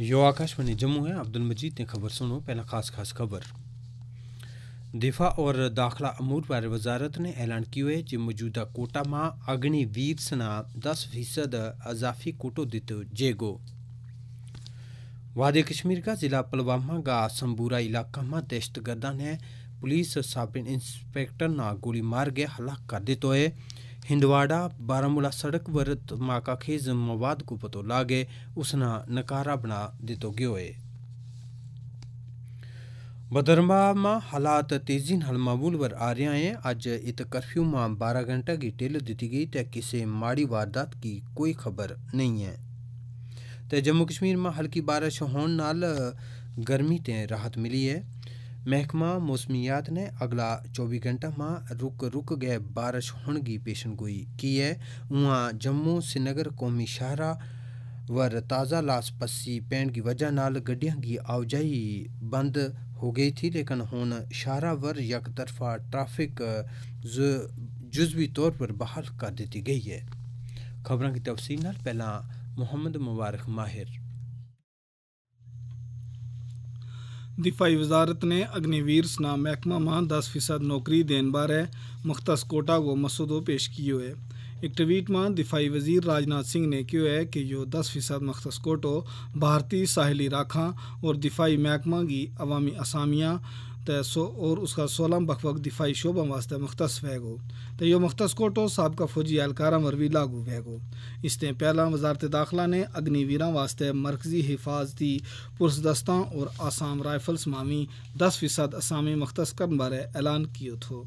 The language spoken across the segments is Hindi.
यो आकाशवाणी जम्मू है अब्दुल मजीद ने खबर सुनो पहला खास खास खबर दिफा और दाखला अमूर बारे वजारत ने ऐलान किया है कि मौजूदा कोटा में अग्निवीर सना दस फीसद अजाफी कोटो दितो जेगो वादे कश्मीर का जिला पुलवामा का संबूरा इलाका में दहशतगर्दा ने पुलिस सब इंस्पेक्टर ना गोली मार के हलाक कर दिता है हिंदवाड़ा बारामूला सड़क वरत खेज मवाद को पतो लागे उसना नकारा बना दितो गयो है बदरमा हालात तेजी नाल मामूल वर आ रहा है अज इत कर्फ्यू में बारह घंटा की ढिल दी गई तो किसी माड़ी वारदात की कोई खबर नहीं है तो जम्मू कश्मीर में हल्की बारिश होने गर्मी ते राहत मिली है महकमा मौसमियात ने अगला चौबीस ਘੰਟਾ मां रुक रुक गए बारिश होने की पेशनगोई की है ऊँ जम्मू श्रीनगर कौमी शाहरा वर ताज़ा लाश पस्सी पैण की वजह नाल गड्डिया की आवाजाही बंद हो गई थी लेकिन हूँ शाहरा वर यक तरफा ट्रैफिक जुजवी तौर पर बहाल कर दी गई है खबरों की तफसील पहला मोहम्मद मुबारक माहिर दिफाई वजारत ने अग्निवीर सना महकमा मां दस फीसद नौकरी देने बारे मुख्तस कोटा को मसौदो पेश किया है एक ट्वीट में दिफाई वजीर राजनाथ सिंह ने कहा है कि यो दस फीसद मख्तस कोटो भारतीय साहली राखा और दिफाई महकमा की अवामी असामियाँ तो सो और उसका सोलम वक्त दिफाई शोबा वास्ते मुख्तस वैगो तो यो मुख्तस कोटो सबका फौजी एहलकारा मरवी लागू वैगो इसते पहला वजारत दाखिला ने अग्निवीर वास्ते मरकजी हिफाजती पुरसदस्तां और आसाम राइफल्स मामी दस फीसद असामी मुख्तस करने बारे ऐलान किया थो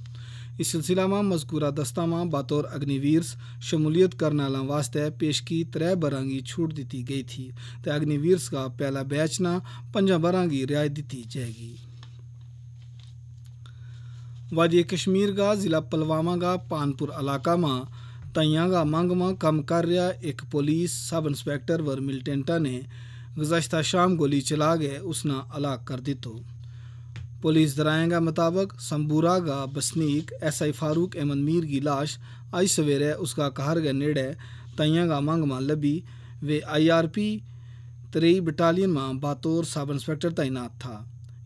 इस सिलसिला में मजकूरा दस्ता में बतौर अग्निवीर शमूलियत करने वास्ते पेश की त्रै बरंगी छूट दी गई थी तो अग्निवीर का पहला बैच ना पंजा की रियायत दी जाएगी वादी कश्मीर का ज़िला पुलवामा का पानपुर इलाका में तइया का मंग में कम कर रहा एक पुलिस सब इंस्पेक्टर वर मिलिटेंटा ने गुजशत शाम गोली चला गए उसने हलाक कर दितो पुलिस दराएं के मुताबिक संबूरा का बसनीक एस आई फारूक अहमद मीर की लाश आज सवेरे उसका कहर के नेड़े तइया का मंग में लभी वे आई आर पी तरेई बटालियन में बतौर सब इंस्पेक्टर तैनात था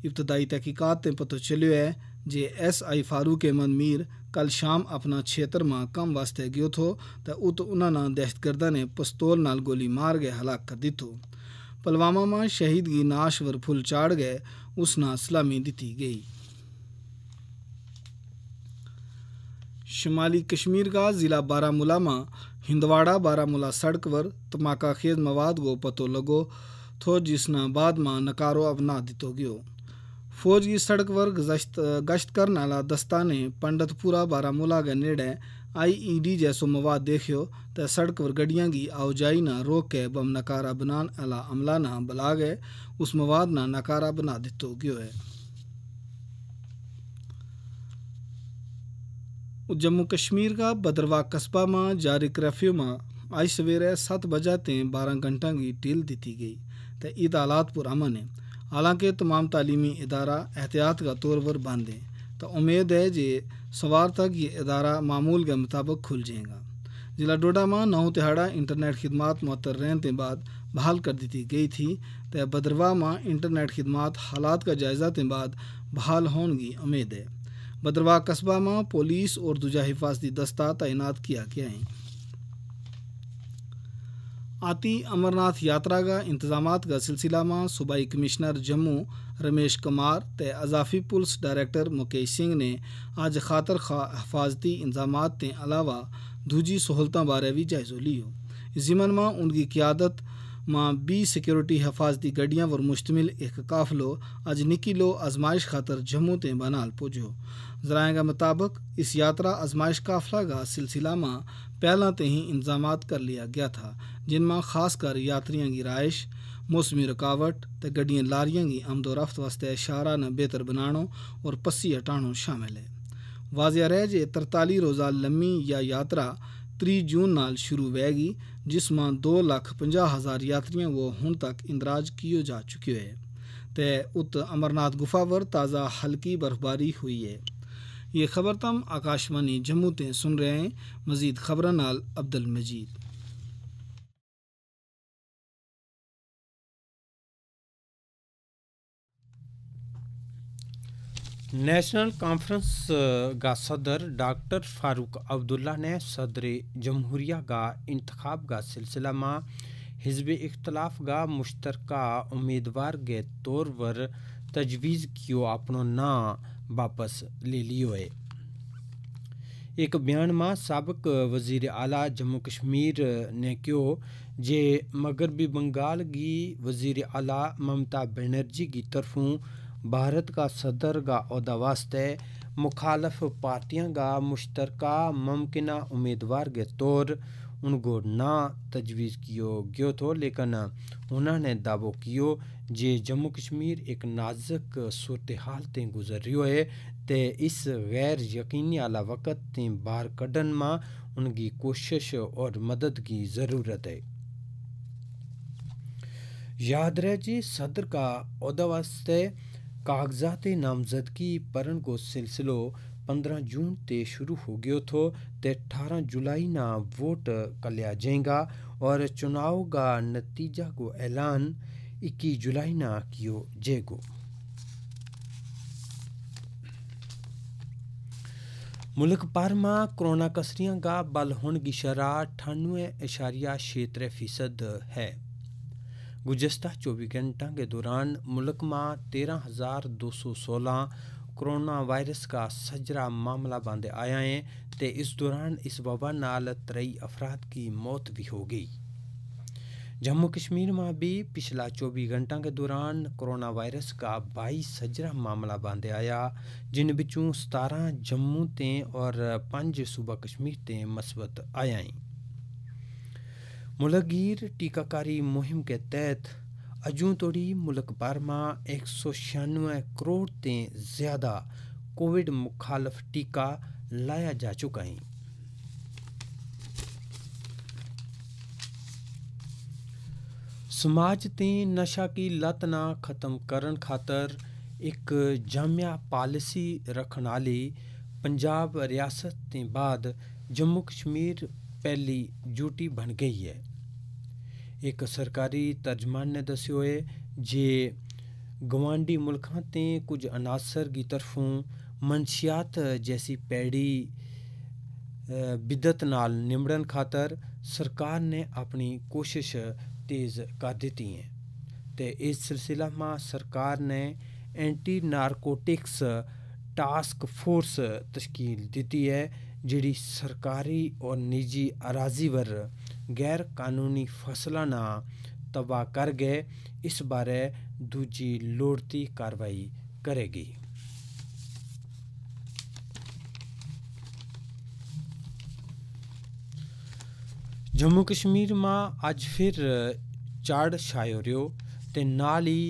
इब्तदाई तहकीकत पता चलो है जे एस आई फारूक अहमद मीर कल शाम अपना क्षेत्र में काम वास्ते गयो थो तो उत उन्होंने दहशतगर्दा ने पस्तौल न गोली मार गए हलाक कर दी थो पुलवामा में शहीद की नाश वर फुल चाड़ गए उस न सलामी दी गई शुमाली कश्मीर का जिला बारामूला में हिंदवाड़ा बारामूला सड़क पर तमाका खेज मवाद को पतो लगो थो जिसना बाद में नकारो अपना दितो गया फौज की सड़क पर गश्त गश्त करने वाला दस्ता ने पंडतपुरा बारामूला के नेड़े आईईडी जैसो मवाद देखो तो सड़क पर गड्डियां की आवाजाही ना रोक के बम नकारा बनाने वाला अमला ना बुला गए उस मवाद ना नकारा बना दितो गयो है जम्मू कश्मीर का बदरवा कस्बा में जारी कर्फ्यू में आज सवेरे सत बजे ते बारह घंटा की ढील दी गई तो ईद हालात पर अमन है हालांकि तमाम तलीमी इदारा एहतियात का तौर पर बंद हैं तो उम्मीद है जे सवार तक ये इदारा मामूल के मुताबिक खुल जाएगा जिला डोडा में नौ तिहाड़ा इंटरनेट खिदमत मुतर रहने के बाद बहाल कर दी गई थी तो बदरवा में इंटरनेट खिदमत हालात का जायजा के बाद बहाल होने की उम्मीद है बदरवा कस्बा में पुलिस और दूजा हिफाजती दस्ता तैनात किया गया है आती अमरनाथ यात्रा का इंतजाम का सिलसिला में सूबाई कमिश्नर जम्मू रमेश कुमार ते अजाफी पुलिस डायरेक्टर मुकेश सिंह ने अज खातर खा हफाजती इंजाम के अलावा दूजी सहूलतों बारे भी जायजो लियो जिमन में उनकी क्यादत मां बी सिक्योरिटी हफाजती गड्डियां पर मुश्तमिल एक काफिलो अज निकिलो आजमाइश खातर जम्मू ते बनाल पुजो जराए के मुताबिक इस यात्रा आजमाइश काफिला का सिलसिला में ਪਹਿਲਾਂ तो ही ਇੰਤਜ਼ਾਮਾਤ कर लिया गया था ਜਿਨ੍ਹਾਂ खासकर यात्रियों की ਦੀ मौसमी रुकावट तो गड्डियाँ लारियाँ की आमदोरफ्त वास्ते शाहरा न बेहतर बनाणो और पस्सी हटाणो शामिल है वाजिया रह जे तरताली रोज़ा लम्मी या यात्रा त्री जून नाल शुरू वैगी जिसमें दो लख पंजा हज़ार यात्रियों को हूँ तक इंदराज किया जा चुके हैं तो उत अमरनाथ गुफा पर ताज़ा हल्की बर्फबारी हुई है ये खबर तम आकाशवाणी जम्मू ते सुन रहे हैं मजीद खबर नाल अब्दुल मजीद नेशनल कॉन्फ्रेंस का सदर डॉक्टर फारूक अब्दुल्ला ने सदर जमहूरिया का इंतखब का सिलसिला में हिजब इख्तलाफ का मुश्तर उम्मीदवार के तौर पर तजवीज़ कियो अपनो ना वापस एक बयान में सबक वजीर आला जम्मू कश्मीर ने कहो जे मगरबी बंगाल की वजीर आला ममता बनर्जी की तरफों भारत का सदर का अहदा वास्ते मुखालफ पार्टियाँ का मुश्तरक मुमकिन उम्मीदवार के तौर उनको ना तजवीज़ किया गया था लेकिन उन्होंने दावो किया जे जम्मू कश्मीर एक नाजुक सूरत हाल ते गुज़र रो है ते इस गैर यकीनी आला वक़्त ते बाहर कडन मा उनकी कोशिश और मदद की ज़रूरत है याद रहे जी सदर का अहदा वास्ते कागजात नामजदगी पढ़ने को सिलसिलो पंद्रह जून से शुरू हो गयो थो ते अठारह जुलाई ना वोट कर लिया जाएगा और चुनाव का नतीजा को ऐलान जुलाई ना कियो जेगो मुल्क भर में कोरोना कसरिया का बल होने की शराह अठानवे इशारिया क्षेत्र फीसद है गुजशत चौबीस घंटा के दौरान मुल्क में तेरह हज़ार दो सौ सोलह कोरोना वायरस का सजरा मामला बंद आया है इस दौरान इस वबा नाल त्रई अफराद की मौत भी हो गई जम्मू कश्मीर में भी पिछला चौबीस घंटा के दौरान कोरोना वायरस का बाईस हजरा मामला बांधे आया जिन बिचों सतारा जम्मू ते और पंज सूबा कश्मीर ते मसबत आया मुलगीर टीकाकारी मुहिम के तहत अजू तोड़ी मुल्क भर में एक सौ छियानवे करोड़ ते ज़्यादा कोविड मुखालफ टीका लाया जा चुका है ਸਮਾਜ ਤੇ ਨਸ਼ਾ ਕੀ ਲਤ ਨਾ ਖਤਮ ਕਰਨ ਖਾਤਰ ਇੱਕ ਜਾਮਿਆ ਪਾਲਿਸੀ ਰੱਖਣ ਵਾਲੀ ਪੰਜਾਬ ਰਿਆਸਤ ਤੇ ਬਾਅਦ ਜੰਮੂ ਕਸ਼ਮੀਰ ਪਹਿਲੀ ਡਿਊਟੀ ਬਣ ਗਈ ਹੈ ਇੱਕ ਸਰਕਾਰੀ ਤਰਜਮਾਨ ਨੇ ਦੱਸਿਓ ਹੈ ਜੇ ਗਵਾਂਡੀ ਮੁਲਕਾਂ ਤੇ ਕੁਝ ਅਨਾਸਰ ਦੀ ਤਰਫੋਂ ਮਨਸ਼ੀਆਤ ਜੈਸੀ ਪੈੜੀ ਬਿੱਦਤ ਨਾਲ ਨਿਮੜਨ ਖਾਤਰ ਸਰਕਾਰ ਨੇ ਆਪਣੀ ਕੋਸ਼ਿਸ਼ ਤੇਜ਼ ਕਰ ਦਿੱਤੀ ਹੈ ਤੇ ਇਸ ਸਿਲਸਿਲਾ ਮਾ ਸਰਕਾਰ ਨੇ ਐਂਟੀ ਨਾਰਕੋਟਿਕਸ ਟਾਸਕ ਫੋਰਸ ਤਸ਼ਕੀਲ ਦਿੱਤੀ ਹੈ ਜਿਹੜੀ ਸਰਕਾਰੀ ਔਰ ਨਿੱਜੀ ਵਰ ਗੈਰ ਕਾਨੂੰਨੀ ਫਸਲਾਂ ਨਾ ਤਬਾਹ ਕਰ ਗਏ ਇਸ ਬਾਰੇ ਦੂਜੀ ਲੋੜਤੀ ਕਾਰਵਾਈ ਕਰੇਗੀ जम्मू कश्मीर જમ્મુ કાશ્મીરમાં આજ ફિર ચાડ છાયો રહ્યો તે નાલી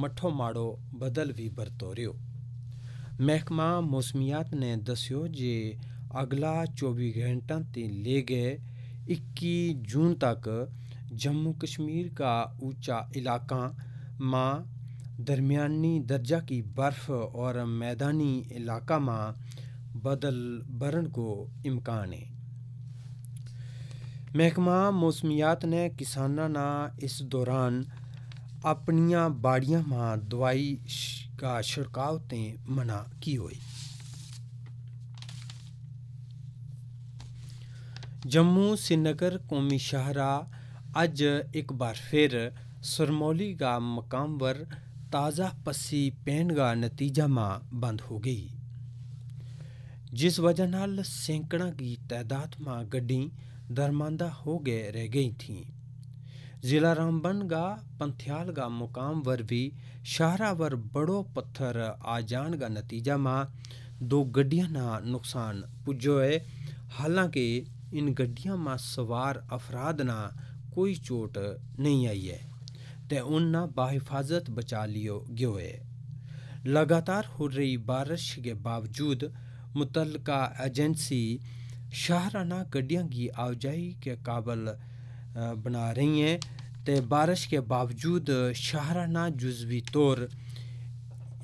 મઠો માળો બદલવી ભરતો રહ્યો મહેકમા મોસમિયાતને દસ્યો જે अगला चौबीस घंटा ते ले गए 21 जून तक जम्मू कश्मीर का ऊंचा इलाका माँ दरमियानी दर्जा की बर्फ़ और मैदानी इलाका मां बदल बरण को इम्कान है ਮਹਿਕਮਾ ਮੌਸਮੀਆਤ ਨੇ ਕਿਸਾਨਾਂ ਨਾਲ ਇਸ ਦੌਰਾਨ ਆਪਣੀਆਂ ਬਾੜੀਆਂ ਮਾਂ ਦਵਾਈ ਦਾ ਛਿੜਕਾਅ ਤੇ ਮਨਾ ਕੀ ਹੋਈ ਜੰਮੂ ਸਿਨਗਰ ਕੌਮੀ ਸ਼ਹਿਰਾ ਅੱਜ ਇੱਕ ਵਾਰ ਫਿਰ ਸਰਮੌਲੀ ਦਾ ਮਕਾਮ ਵਰ ਤਾਜ਼ਾ ਪੱਸੀ ਪੈਣ ਦਾ ਨਤੀਜਾ ਮਾਂ ਬੰਦ ਹੋ ਗਈ ਜਿਸ ਵਜ੍ਹਾ ਨਾਲ ਸੈਂਕੜਾ ਦੀ ਤਾਦਾਦ ਮਾਂ ਗੱਡੀ दरमांदा हो गए रह गई थीं ज़िला रामबन का पंथियाल का मुकाम वर भी शाहरा वर बड़ो पत्थर आ जान का नतीजा में दो गड्डियाँ ना नुकसान पुजो है हालांकि इन गड्डिया में सवार अफराद ना कोई चोट नहीं आई है ते उन ना बाहिफाजत बचा लियो गयो है लगातार हो रही बारिश के बावजूद मुतलका एजेंसी शाहराना गड्डिया की आवाजाही के काबल बना रही हैं तो बारिश के बावजूद शाहराना जुजवी तौर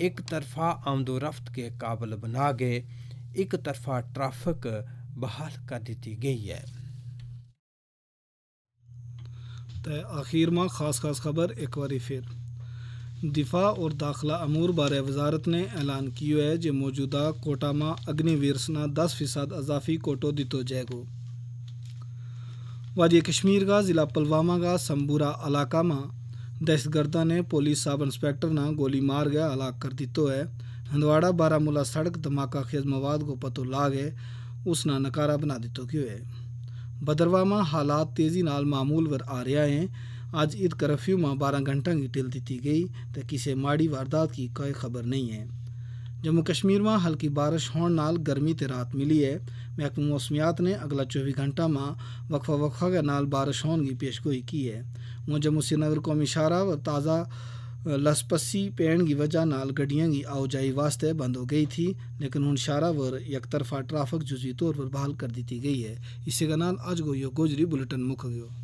एक तरफा आमदोरफ्त के काबल बना गए एक तरफा ट्रैफिक बहाल कर दी गई है तो आखिर में खास खास खबर एक बार फिर दिफा और दाखिला अमूर बारे वजारत ने ऐलान किया है जो मौजूदा कोटा में अग्निवीरसना दस फीसद अजाफी कोटो दितो जाएगो वादी कश्मीर का जिला पुलवामा का संबूरा इलाका में दहशतगर्दा ने पुलिस सब इंस्पेक्टर ने गोली मार गया हलाक कर दितो है हंदवाड़ा बारामूला सड़क धमाका खेज मवाद को पतो ला गए उसना नकारा बना दितो क्यों है भद्रवा में हालात तेजी नाल मामूल वर आ रहा है आज ईद कर्फ्यू में बारह घंटा की ढील दी गई तो किसी माड़ी वारदात की कोई खबर नहीं है जम्मू कश्मीर में हल्की बारिश होने नाल गर्मी से राहत मिली है महकमा मौसमियात ने अगला चौबीस घंटा में वक्फा वक्फा के नाल बारिश होने की पेशगोई की है वो जम्मू श्रीनगर कौमी शारा व ताज़ा लसपसी पेड़ की वजह नाल गड्डियों की आवाजाही वास्ते बंद हो गई थी लेकिन हूँ पर एक तरफा ट्रैफिक जुजी तौर पर बहाल कर दी गई है इसी के नाल अज गो यो गोजरी बुलेटिन मुक गयो